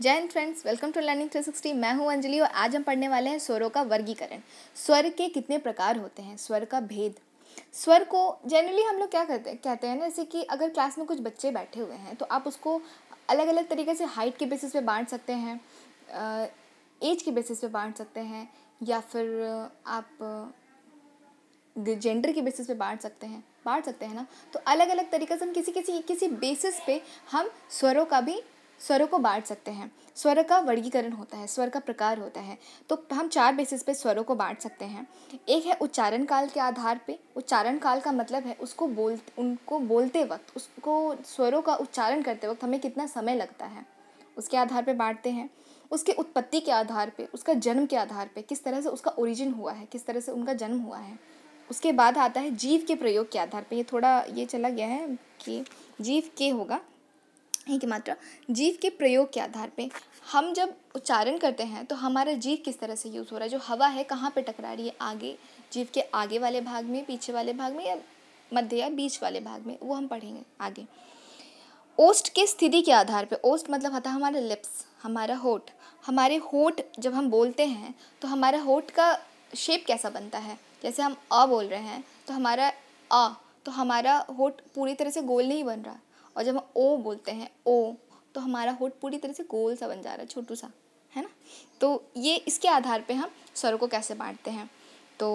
जय हिंद friends welcome to learning 360 मैं हूं अंजलि और आज हम पढ़ने वाले हैं स्वरों का वर्गीकरण स्वर के कितने प्रकार होते हैं स्वर का भेद स्वर को जनरली हम लोग क्या करते हैं कहते हैं ना जैसे कि अगर क्लास में कुछ बच्चे बैठे हुए हैं तो आप उसको अलग अलग तरीके से हाइट के बेसिस पे बांट सकते हैं एज के बेसिस पे बांट सकते हैं या फिर आप जेंडर के बेसिस पे बांट सकते हैं बांट सकते हैं ना तो अलग अलग तरीके से हम किसी किसी किसी बेसिस पे हम स्वरों का भी स्वरों को बांट सकते हैं स्वर का वर्गीकरण होता है स्वर का प्रकार होता है तो हम चार बेसिस पे स्वरों को बांट सकते हैं एक है उच्चारण काल के आधार पे उच्चारण काल का मतलब है उसको बोल उनको बोलते वक्त उसको स्वरों का उच्चारण करते वक्त हमें कितना समय लगता है उसके आधार पे बांटते हैं उसके उत्पत्ति के आधार पे उसका जन्म के आधार पे किस तरह से उसका ओरिजिन हुआ है किस तरह से उनका जन्म हुआ है उसके बाद आता है जीव के प्रयोग के आधार पे ये थोड़ा ये चला गया है कि जीव के होगा एक मात्रा जीव के प्रयोग के आधार पे हम जब उच्चारण करते हैं तो हमारा जीव किस तरह से यूज़ हो रहा है जो हवा है कहाँ पे टकरा रही है आगे जीव के आगे वाले भाग में पीछे वाले भाग में या मध्य या बीच वाले भाग में वो हम पढ़ेंगे आगे ओस्ट के स्थिति के आधार पे ओस्ट मतलब होता है हमारे लिप्स हमारा होठ हमारे होठ जब हम बोलते हैं तो हमारा होठ का शेप कैसा बनता है जैसे हम अ बोल रहे हैं तो हमारा अ तो हमारा होठ पूरी तरह से गोल नहीं बन रहा और जब हम ओ बोलते हैं ओ तो हमारा होठ पूरी तरह से गोल सा बन जा रहा है छोटू सा है ना तो ये इसके आधार पे हम स्वर को कैसे बांटते हैं तो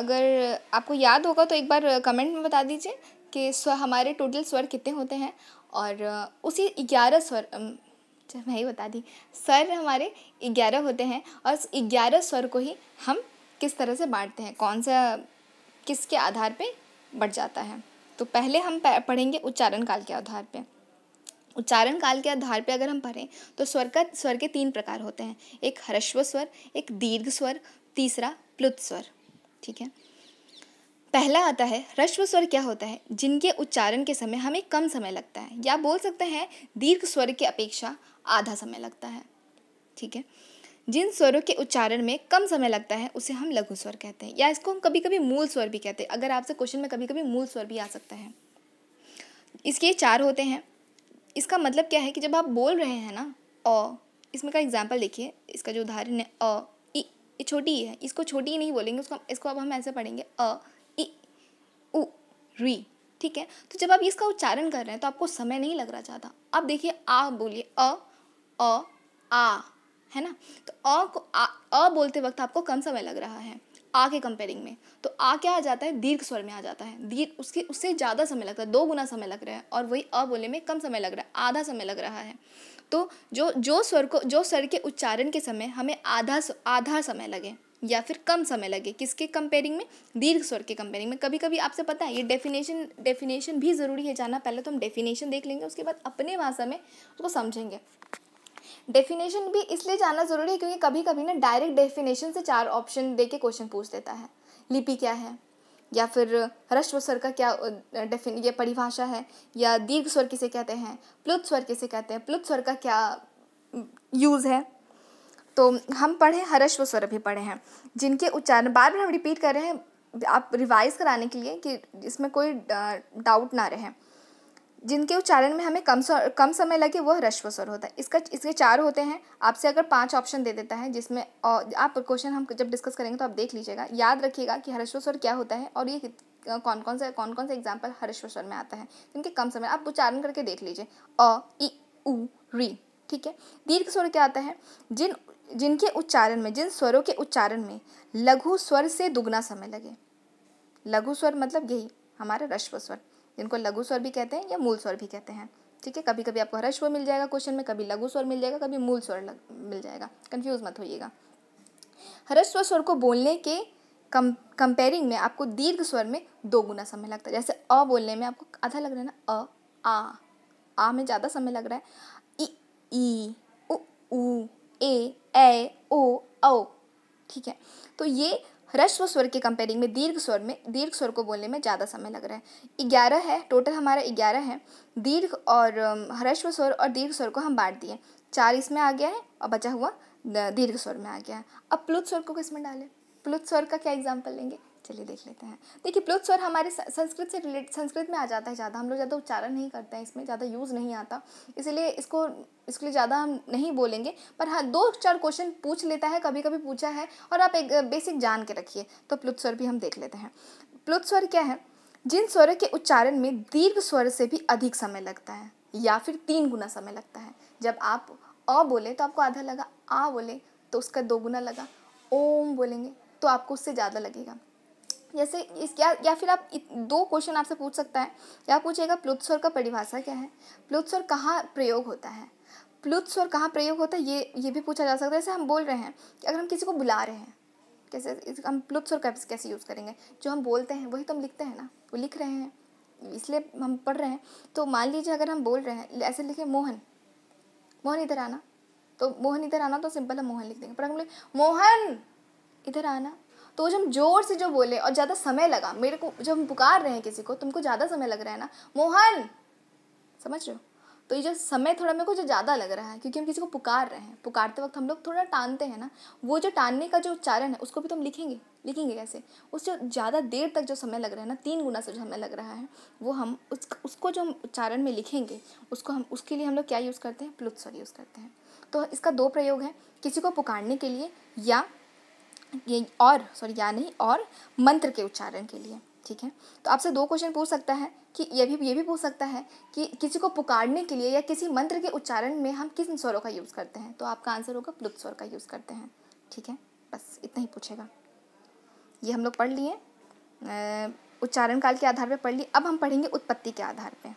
अगर आपको याद होगा तो एक बार कमेंट में बता दीजिए कि स्व हमारे टोटल स्वर कितने होते हैं और उसी ग्यारह स्वर अच्छा, मैं ही बता दी स्वर हमारे ग्यारह होते हैं और ग्यारह स्वर को ही हम किस तरह से बांटते हैं कौन सा किसके आधार पे बढ़ जाता है तो पहले हम पढ़ेंगे उच्चारण काल के आधार पर उच्चारण काल के आधार पर अगर हम पढ़ें तो स्वर का स्वर के तीन प्रकार होते हैं एक हरस्व स्वर एक दीर्घ स्वर तीसरा प्लुत स्वर ठीक है पहला आता है ह्रस्व स्वर क्या होता है जिनके उच्चारण के समय हमें कम समय लगता है या बोल सकते हैं दीर्घ स्वर की अपेक्षा आधा समय लगता है ठीक है जिन स्वरों के उच्चारण में कम समय लगता है उसे हम लघु स्वर कहते हैं या इसको हम कभी कभी मूल स्वर भी कहते हैं अगर आपसे क्वेश्चन में कभी कभी मूल स्वर भी आ सकता है इसके चार होते हैं इसका मतलब क्या है कि जब आप बोल रहे हैं ना अ इसमें का एग्जाम्पल देखिए इसका जो उदाहरण है अ ई ये छोटी ही है इसको छोटी ही नहीं बोलेंगे उसको इसको अब हम ऐसे पढ़ेंगे अ ई उ री ठीक है तो जब आप इसका उच्चारण कर रहे हैं तो आपको समय नहीं लग रहा ज़्यादा आप देखिए आ बोलिए अ अ आ है ना तो अ को अ बोलते वक्त आपको कम समय लग रहा है आ के कंपेयरिंग में तो आ क्या आ जाता है दीर्घ स्वर में आ जाता है दीर्घ उसके उससे ज़्यादा समय लगता है दो गुना समय लग रहा है और वही अ बोलने में कम समय लग रहा है आधा समय लग रहा है तो जो जो स्वर को जो स्वर के उच्चारण के समय हमें आधा आधा समय लगे या फिर कम समय लगे किसके कंपेयरिंग में दीर्घ स्वर के कंपेयरिंग में कभी कभी आपसे पता है ये डेफिनेशन डेफिनेशन भी ज़रूरी है जाना पहले तो हम डेफिनेशन देख लेंगे उसके बाद अपने भाषा में उसको समझेंगे डेफिनेशन भी इसलिए जानना ज़रूरी है क्योंकि कभी कभी ना डायरेक्ट डेफिनेशन से चार ऑप्शन दे के क्वेश्चन पूछ देता है लिपि क्या है या फिर ह्रस्व स्वर का क्या डेफिन ये परिभाषा है या दीर्घ स्वर किसे कहते हैं प्लुत स्वर किसे कहते हैं प्लुत स्वर का क्या यूज़ है तो हम पढ़े व स्वर भी पढ़े हैं जिनके उच्चारण बार बार हम रिपीट कर रहे हैं आप रिवाइज़ कराने के लिए कि इसमें कोई डाउट ना रहे जिनके उच्चारण में हमें कम स्वर कम समय लगे वह ह्रस्व स्वर होता है इसका इसके चार होते हैं आपसे अगर पांच ऑप्शन दे देता है जिसमें और आप क्वेश्चन हम जब डिस्कस करेंगे तो आप देख लीजिएगा याद रखिएगा कि ह्रस्व स्वर क्या होता है और ये कौन कौन सा कौन कौन सा एग्जाम्पल ह्रस्व स्वर में आता है जिनके कम समय आप उच्चारण करके देख लीजिए अ ई उ री ठीक है दीर्घ स्वर क्या आता है जिन जिनके उच्चारण में जिन स्वरों के उच्चारण में लघु स्वर से दुगना समय लगे लघु स्वर मतलब यही हमारा रश्व स्वर जिनको लघु स्वर भी कहते हैं या मूल स्वर भी कहते हैं ठीक है कभी कभी आपको हर्ष स्वर मिल जाएगा क्वेश्चन में कभी लघु स्वर मिल जाएगा कभी मूल स्वर लग, मिल जाएगा कन्फ्यूज मत होइएगा हर्ष स्वर स्वर को बोलने के कम कंपेयरिंग में आपको दीर्घ स्वर में दो गुना समय लगता है जैसे अ बोलने में आपको आधा लग रहा है ना अ आ आ में ज़्यादा समय लग रहा है इ ई उ, ए ए ओ ठीक है तो ये ह्रस्व स्वर के कंपेयरिंग में दीर्घ स्वर में दीर्घ स्वर को बोलने में ज़्यादा समय लग रहा है ग्यारह है टोटल हमारा ग्यारह है दीर्घ और ह्रस्व स्वर और दीर्घ स्वर को हम बांट दिए चार इसमें आ गया है और बचा हुआ दीर्घ स्वर में आ गया है अब प्लुत स्वर को किस में डालें प्लुत स्वर का क्या एग्जाम्पल लेंगे चलिए देख लेते हैं देखिए प्लुत स्वर हमारे संस्कृत से रिलेट संस्कृत में आ जाता है ज़्यादा हम लोग ज़्यादा उच्चारण नहीं करते हैं इसमें ज़्यादा यूज़ नहीं आता इसलिए इसको इसके लिए ज़्यादा हम नहीं बोलेंगे पर हाँ दो चार क्वेश्चन पूछ लेता है कभी कभी पूछा है और आप एक बेसिक जान के रखिए तो स्वर भी हम देख लेते हैं प्लुत स्वर क्या है जिन स्वर के उच्चारण में दीर्घ स्वर से भी अधिक समय लगता है या फिर तीन गुना समय लगता है जब आप अ बोले तो आपको आधा लगा आ बोले तो उसका दो गुना लगा ओम बोलेंगे तो आपको उससे ज़्यादा लगेगा जैसे इस या, या फिर आप दो क्वेश्चन आपसे पूछ सकता है या पूछेगा प्लुत स्वर का परिभाषा क्या है प्लुत स्वर कहाँ प्रयोग होता है प्लुत स्वर कहाँ प्रयोग होता है ये ये भी पूछा जा सकता है जैसे हम बोल रहे हैं कि अगर हम किसी को बुला रहे हैं कैसे हम प्लुत स्वर का कैसे यूज़ करेंगे जो हम बोलते हैं वही तो हम लिखते हैं ना वो लिख रहे हैं इसलिए हम पढ़ रहे हैं तो मान लीजिए अगर हम बोल रहे हैं ऐसे लिखे मोहन मोहन इधर आना तो मोहन इधर आना तो सिंपल है मोहन लिख देंगे पर हम लोग मोहन इधर आना तो जब हम जोर से जो बोले और ज़्यादा समय लगा मेरे को जब हम पुकार रहे हैं किसी को तुमको ज़्यादा समय लग रहा है ना मोहन समझ रहे हो तो ये जो समय थोड़ा मेरे को जो ज़्यादा लग रहा है क्योंकि हम किसी को पुकार रहे हैं पुकारते वक्त हम लोग थोड़ा टानते हैं ना वो जो टानने का जो उच्चारण है उसको भी तो हम लिखेंगे लिखेंगे कैसे उस जो ज़्यादा देर तक जो समय लग रहा है ना तीन गुना से जो समय लग रहा है वो हम उस उसको जो हम उच्चारण में लिखेंगे उसको हम उसके लिए हम लोग क्या यूज़ करते हैं प्लुत्सर यूज़ करते हैं तो इसका दो प्रयोग है किसी को पुकारने के लिए या ये और सॉरी या नहीं और मंत्र के उच्चारण के लिए ठीक है तो आपसे दो क्वेश्चन पूछ सकता है कि ये भी ये भी पूछ सकता है कि किसी को पुकारने के लिए या किसी मंत्र के उच्चारण में हम किस स्वरों का यूज़ करते हैं तो आपका आंसर होगा प्लुत स्वर का यूज़ करते हैं ठीक है बस इतना ही पूछेगा ये हम लोग पढ़ लिए उच्चारण काल के आधार पर पढ़ लिए अब हम पढ़ेंगे उत्पत्ति के आधार पर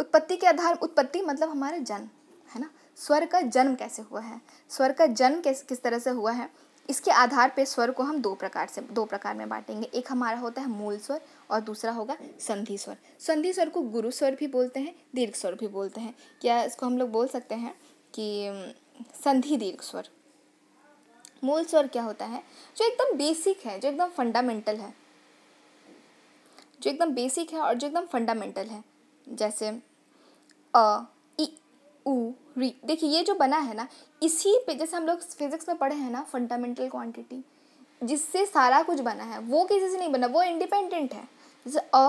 उत्पत्ति के आधार उत्पत्ति मतलब हमारा जन्म है ना स्वर का जन्म कैसे हुआ है स्वर का जन्म कैसे किस तरह से हुआ है इसके आधार पर स्वर को हम दो प्रकार से दो प्रकार में बांटेंगे एक हमारा होता है मूल स्वर और दूसरा होगा संधि स्वर संधि स्वर को गुरु स्वर भी बोलते हैं दीर्घ स्वर भी बोलते हैं क्या इसको हम लोग बोल सकते हैं कि संधि दीर्घ स्वर मूल स्वर क्या होता है जो एकदम बेसिक है जो एकदम फंडामेंटल है जो एकदम बेसिक है और जो एकदम फंडामेंटल है जैसे अ ई उ री देखिए ये जो बना है ना इसी पे जैसे हम लोग फिजिक्स में पढ़े हैं ना फंडामेंटल क्वांटिटी जिससे सारा कुछ बना है वो किसी से नहीं बना वो इंडिपेंडेंट है जैसे अ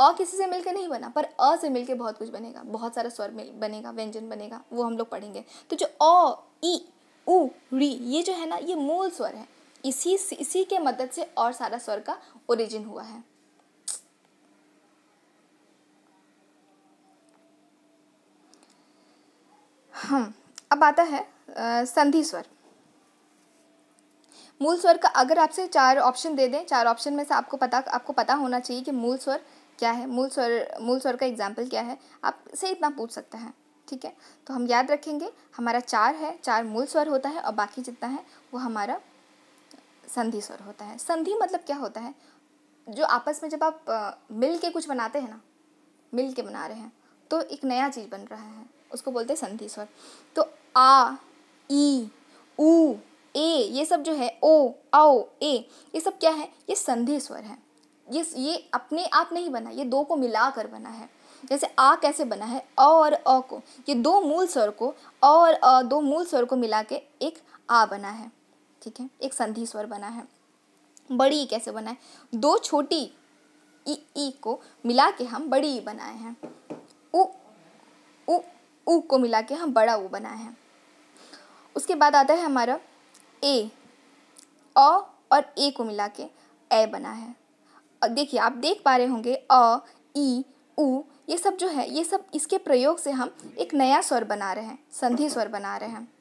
अ किसी से मिलकर नहीं बना पर अ से मिलकर बहुत कुछ बनेगा बहुत सारा स्वर मिल बनेगा व्यंजन बनेगा वो हम लोग पढ़ेंगे तो जो अ ई उ री ये जो है ना ये मूल स्वर है इसी इसी के मदद से और सारा स्वर का ओरिजिन हुआ है हम हाँ, अब आता है संधि स्वर मूल स्वर का अगर आपसे चार ऑप्शन दे दें चार ऑप्शन में से आपको पता आपको पता होना चाहिए कि मूल स्वर क्या है मूल स्वर मूल स्वर का एग्जाम्पल क्या है आपसे इतना पूछ सकते हैं ठीक है तो हम याद रखेंगे हमारा चार है चार मूल स्वर होता है और बाकी जितना है वो हमारा संधि स्वर होता है संधि मतलब क्या होता है जो आपस में जब आप मिल के कुछ बनाते हैं ना मिल के बना रहे हैं तो एक नया चीज़ बन रहा है उसको बोलते हैं संधि स्वर तो आ ई ऊ ए ये सब जो है ओ औ ए ये सब क्या है ये संधि स्वर है ये ये अपने आप नहीं बना ये दो को मिला कर बना है जैसे आ कैसे बना है अ और अ को ये दो मूल स्वर को अ और अ दो मूल स्वर को मिला के एक आ बना है ठीक है एक संधि स्वर बना है बड़ी कैसे बना है दो छोटी ई ई को मिला के हम बड़ी बनाए हैं उ उ ऊ को मिला के हम बड़ा ऊ बनाए हैं उसके बाद आता है हमारा ए अ और ए को मिला के ए बना है देखिए आप देख पा रहे होंगे अ ई ऊ ये सब जो है ये सब इसके प्रयोग से हम एक नया स्वर बना रहे हैं संधि स्वर बना रहे हैं